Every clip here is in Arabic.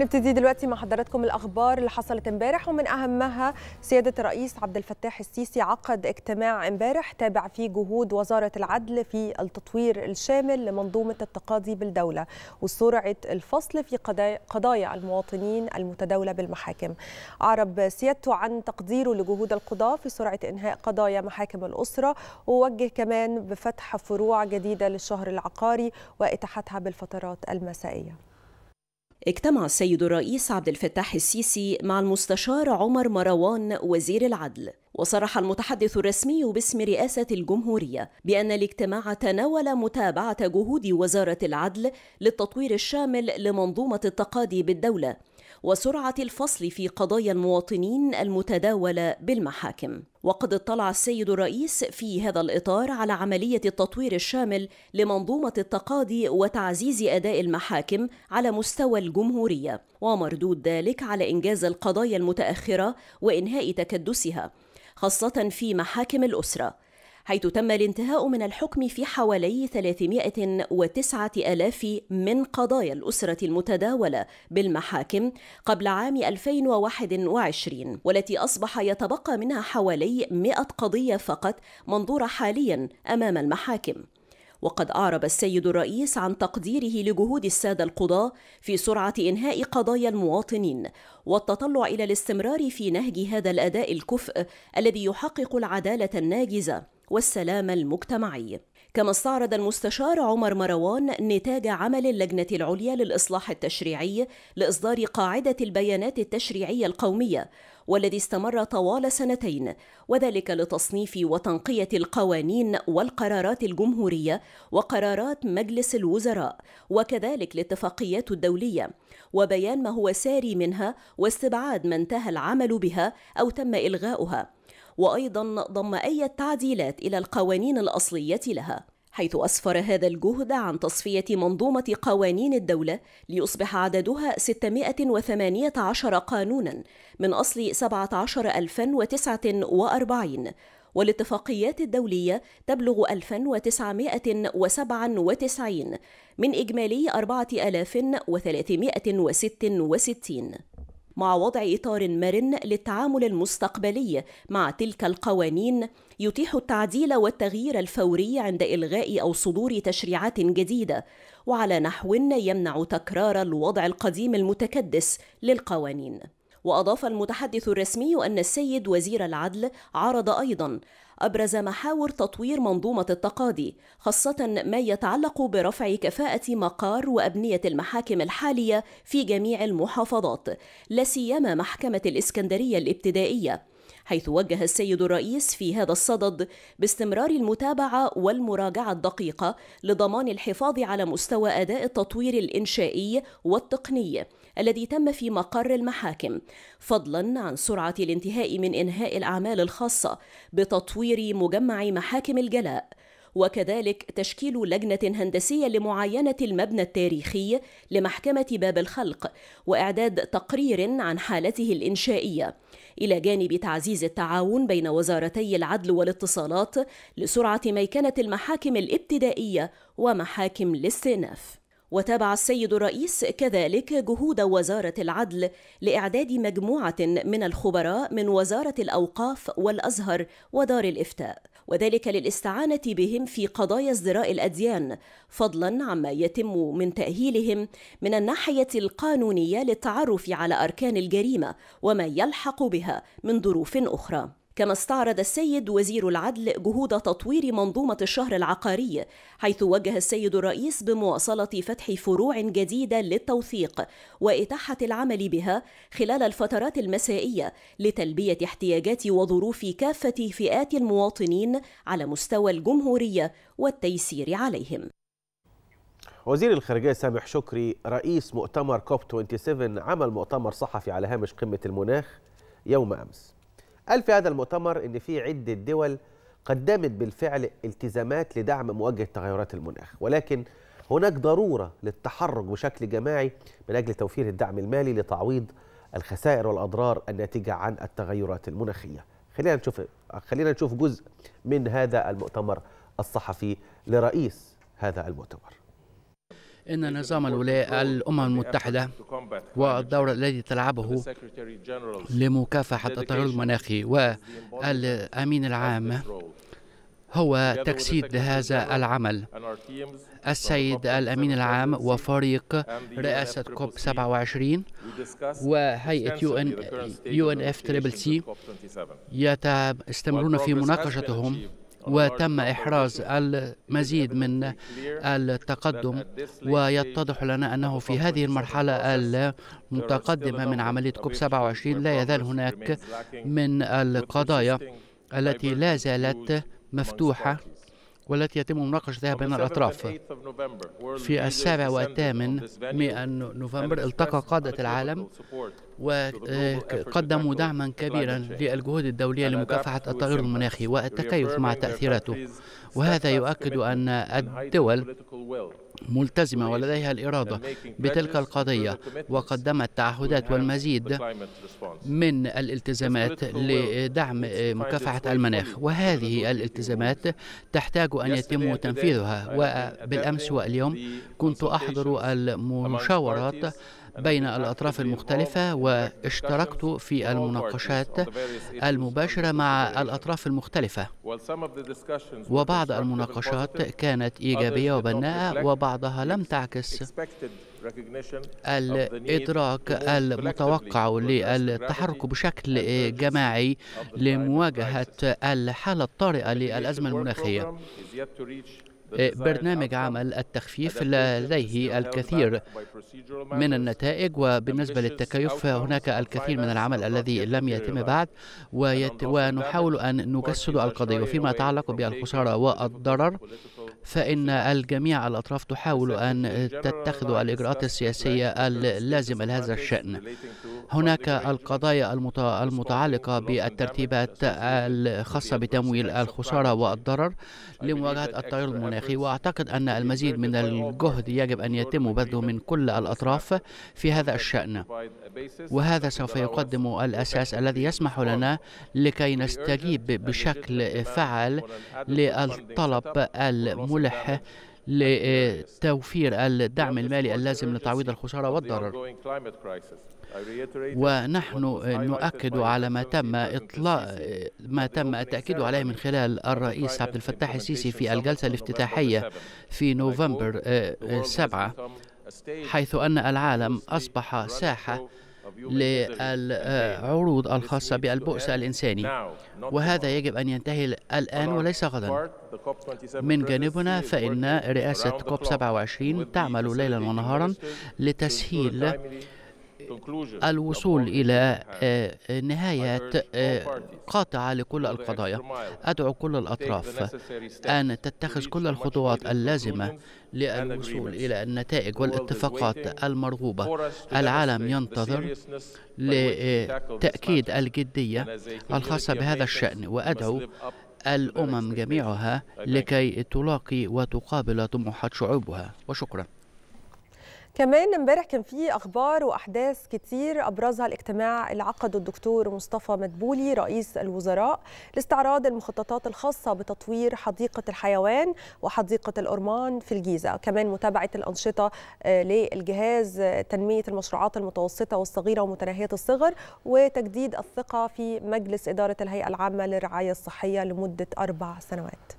نبتدي دلوقتي مع حضراتكم الاخبار اللي حصلت امبارح ومن اهمها سياده الرئيس عبد الفتاح السيسي عقد اجتماع امبارح تابع فيه جهود وزاره العدل في التطوير الشامل لمنظومه التقاضي بالدوله وسرعه الفصل في قضايا المواطنين المتداوله بالمحاكم. اعرب سيادته عن تقديره لجهود القضاه في سرعه انهاء قضايا محاكم الاسره ووجه كمان بفتح فروع جديده للشهر العقاري واتاحتها بالفترات المسائيه. اجتمع السيد الرئيس عبد الفتاح السيسي مع المستشار عمر مروان وزير العدل وصرح المتحدث الرسمي باسم رئاسة الجمهورية بأن الاجتماع تناول متابعة جهود وزارة العدل للتطوير الشامل لمنظومة التقاضي بالدولة وسرعه الفصل في قضايا المواطنين المتداوله بالمحاكم وقد اطلع السيد الرئيس في هذا الاطار على عمليه التطوير الشامل لمنظومه التقاضي وتعزيز اداء المحاكم على مستوى الجمهوريه ومردود ذلك على انجاز القضايا المتاخره وانهاء تكدسها خاصه في محاكم الاسره حيث تم الانتهاء من الحكم في حوالي 309 ألاف من قضايا الأسرة المتداولة بالمحاكم قبل عام 2021 والتي أصبح يتبقى منها حوالي 100 قضية فقط منظورة حاليا أمام المحاكم وقد أعرب السيد الرئيس عن تقديره لجهود السادة القضاة في سرعة إنهاء قضايا المواطنين والتطلع إلى الاستمرار في نهج هذا الأداء الكفء الذي يحقق العدالة الناجزة والسلام المجتمعي كما استعرض المستشار عمر مروان نتاج عمل اللجنة العليا للإصلاح التشريعي لإصدار قاعدة البيانات التشريعية القومية والذي استمر طوال سنتين وذلك لتصنيف وتنقية القوانين والقرارات الجمهورية وقرارات مجلس الوزراء وكذلك الاتفاقيات الدولية وبيان ما هو ساري منها واستبعاد ما انتهى العمل بها أو تم إلغاؤها وايضا ضم اي تعديلات الى القوانين الاصليه لها حيث اسفر هذا الجهد عن تصفيه منظومه قوانين الدوله ليصبح عددها 618 قانونا من اصل 17049 والاتفاقيات الدولية تبلغ 1997 من إجمالي 4366 مع وضع إطار مرن للتعامل المستقبلي مع تلك القوانين يتيح التعديل والتغيير الفوري عند إلغاء أو صدور تشريعات جديدة وعلى نحو يمنع تكرار الوضع القديم المتكدس للقوانين وأضاف المتحدث الرسمي أن السيد وزير العدل عرض أيضا أبرز محاور تطوير منظومة التقاضي خاصة ما يتعلق برفع كفاءة مقار وأبنية المحاكم الحالية في جميع المحافظات لا سيما محكمة الإسكندرية الابتدائية حيث وجه السيد الرئيس في هذا الصدد باستمرار المتابعه والمراجعه الدقيقه لضمان الحفاظ على مستوى اداء التطوير الانشائي والتقني الذي تم في مقر المحاكم فضلا عن سرعة الانتهاء من إنهاء الأعمال الخاصة بتطوير مجمع محاكم الجلاء وكذلك تشكيل لجنة هندسية لمعاينة المبنى التاريخي لمحكمة باب الخلق وإعداد تقرير عن حالته الإنشائية إلى جانب تعزيز التعاون بين وزارتي العدل والاتصالات لسرعة ميكنة المحاكم الابتدائية ومحاكم الاستئناف وتابع السيد الرئيس كذلك جهود وزارة العدل لإعداد مجموعة من الخبراء من وزارة الأوقاف والأزهر ودار الإفتاء وذلك للاستعانة بهم في قضايا ازدراء الأديان فضلا عما يتم من تأهيلهم من الناحية القانونية للتعرف على أركان الجريمة وما يلحق بها من ظروف أخرى كما استعرض السيد وزير العدل جهود تطوير منظومة الشهر العقاري حيث وجه السيد الرئيس بمواصلة فتح فروع جديدة للتوثيق وإتاحة العمل بها خلال الفترات المسائية لتلبية احتياجات وظروف كافة فئات المواطنين على مستوى الجمهورية والتيسير عليهم وزير الخارجية سامح شكري رئيس مؤتمر كوب 27 عمل مؤتمر صحفي على هامش قمة المناخ يوم أمس قال في هذا المؤتمر ان في عده دول قدمت بالفعل التزامات لدعم مواجهه تغيرات المناخ ولكن هناك ضروره للتحرك بشكل جماعي من اجل توفير الدعم المالي لتعويض الخسائر والاضرار الناتجه عن التغيرات المناخيه خلينا نشوف خلينا نشوف جزء من هذا المؤتمر الصحفي لرئيس هذا المؤتمر إن نظام الولاء الأمم المتحدة والدور الذي تلعبه لمكافحة التغير المناخي والأمين العام هو تجسيد هذا العمل السيد الأمين العام وفريق رئاسة كوب 27 وهيئة يو ان يو ان اف تريبل سي يستمرون في مناقشتهم وتم إحراز المزيد من التقدم ويتضح لنا أنه في هذه المرحلة المتقدمة من عملية كوب 27 لا يزال هناك من القضايا التي لا زالت مفتوحة والتي يتم مناقشتها بين الأطراف في السابع والثامن من نوفمبر التقى قادة العالم وقدموا آه، دعما كبيرا للجهود الدولية لمكافحة التغير المناخي والتكيف مع تأثيراته وهذا يؤكد أن الدول ملتزمة ولديها الإرادة بتلك القضية وقدمت تعهدات والمزيد من الالتزامات لدعم مكافحة المناخ وهذه الالتزامات تحتاج أن يتم تنفيذها وبالأمس واليوم كنت أحضر المشاورات بين الأطراف المختلفة واشتركت في المناقشات المباشرة مع الأطراف المختلفة وبعض المناقشات كانت إيجابية وبناءة وبعضها لم تعكس الإدراك المتوقع للتحرك بشكل جماعي لمواجهة الحالة الطارئة للأزمة المناخية برنامج عمل التخفيف لديه الكثير من النتائج وبالنسبة للتكيف هناك الكثير من العمل الذي لم يتم بعد ويت ونحاول أن نجسد القضية وفيما يتعلق بالخسارة والضرر فإن الجميع الأطراف تحاول أن تتخذ الإجراءات السياسية اللازمة لهذا الشأن هناك القضايا المتعلقة بالترتيبات الخاصة بتمويل الخسارة والضرر لمواجهة التغير المناخي المناخي وأعتقد أن المزيد من الجهد يجب أن يتم بذله من كل الأطراف في هذا الشأن وهذا سوف يقدم الأساس الذي يسمح لنا لكي نستجيب بشكل فعال للطلب الملح لتوفير الدعم المالي اللازم لتعويض الخسارة والضرر ونحن نؤكد على ما تم إطلاق ما تم التأكيد عليه من خلال الرئيس عبد الفتاح السيسي في الجلسة الافتتاحية في نوفمبر 7 آه، حيث أن العالم أصبح ساحة للعروض الخاصة بالبؤس الإنساني وهذا يجب أن ينتهي الآن وليس غدا من جانبنا فإن رئاسة كوب 27 تعمل ليلا ونهارا لتسهيل الوصول إلى آه، آه، نهاية آه، قاطعة لكل القضايا أدعو كل الأطراف أن تتخذ كل الخطوات اللازمة للوصول إلى النتائج والاتفاقات المرغوبة العالم ينتظر لتأكيد الجدية الخاصة بهذا الشأن وأدعو الأمم جميعها لكي تلاقي وتقابل طموحات شعوبها وشكرا كمان امبارح كان في اخبار واحداث كتير ابرزها الاجتماع اللي عقده الدكتور مصطفى مدبولي رئيس الوزراء لاستعراض المخططات الخاصه بتطوير حديقه الحيوان وحديقه الأرمان في الجيزه، كمان متابعه الانشطه آه، للجهاز آه، تنميه المشروعات المتوسطه والصغيره ومتناهيه الصغر وتجديد الثقه في مجلس اداره الهيئه العامه للرعايه الصحيه لمده اربع سنوات.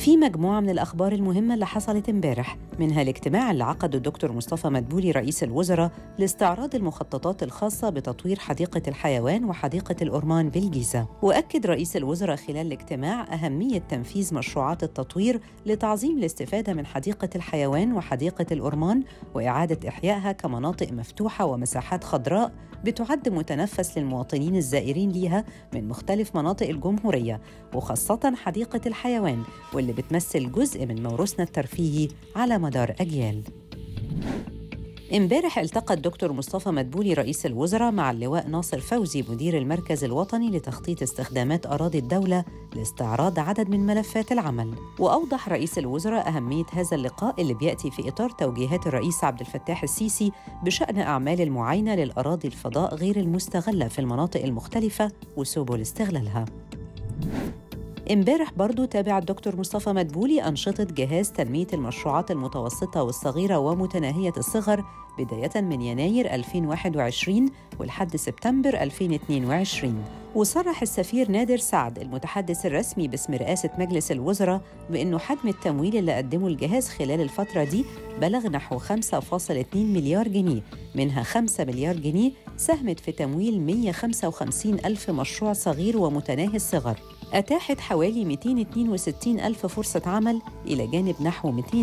في مجموعة من الأخبار المهمة اللي حصلت امبارح منها الاجتماع اللي عقده الدكتور مصطفى مدبولي رئيس الوزراء لاستعراض المخططات الخاصة بتطوير حديقة الحيوان وحديقة الأورمان بالجيزة وأكد رئيس الوزراء خلال الاجتماع أهمية تنفيذ مشروعات التطوير لتعظيم الاستفادة من حديقة الحيوان وحديقة الأورمان وإعادة إحيائها كمناطق مفتوحة ومساحات خضراء بتعد متنفس للمواطنين الزائرين ليها من مختلف مناطق الجمهورية وخاصة حديقة الحيوان واللي اللي بتمثل جزء من موروثنا الترفيهي على مدار أجيال امبارح التقى الدكتور مصطفى مدبولي رئيس الوزراء مع اللواء ناصر فوزي مدير المركز الوطني لتخطيط استخدامات أراضي الدولة لاستعراض عدد من ملفات العمل وأوضح رئيس الوزراء أهمية هذا اللقاء اللي بيأتي في إطار توجيهات الرئيس عبد الفتاح السيسي بشأن أعمال المعاينة للأراضي الفضاء غير المستغلة في المناطق المختلفة وسبل استغلالها امبارح برضو تابع الدكتور مصطفى مدبولي أنشطة جهاز تنمية المشروعات المتوسطة والصغيرة ومتناهية الصغر بداية من يناير 2021 ولحد سبتمبر 2022 وصرح السفير نادر سعد المتحدث الرسمي باسم رئاسة مجلس الوزراء بأنه حجم التمويل اللي قدمه الجهاز خلال الفترة دي بلغ نحو 5.2 مليار جنيه منها 5 مليار جنيه ساهمت في تمويل 155 ألف مشروع صغير ومتناهي الصغر أتاحت حوالي 262 ألف فرصة عمل إلى جانب نحو 247.5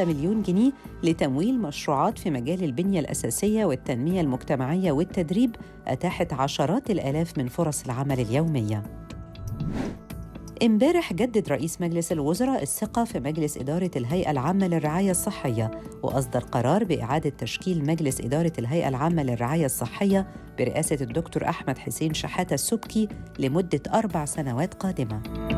مليون جنيه لتمويل مشروعات في مجال البنية الأساسية والتنمية المجتمعية والتدريب أتاحت عشرات الآلاف من فرص العمل اليومية. امبارح جدد رئيس مجلس الوزراء الثقة في مجلس إدارة الهيئة العامة للرعاية الصحية وأصدر قرار بإعادة تشكيل مجلس إدارة الهيئة العامة للرعاية الصحية برئاسة الدكتور أحمد حسين شحاتة السبكي لمدة أربع سنوات قادمة.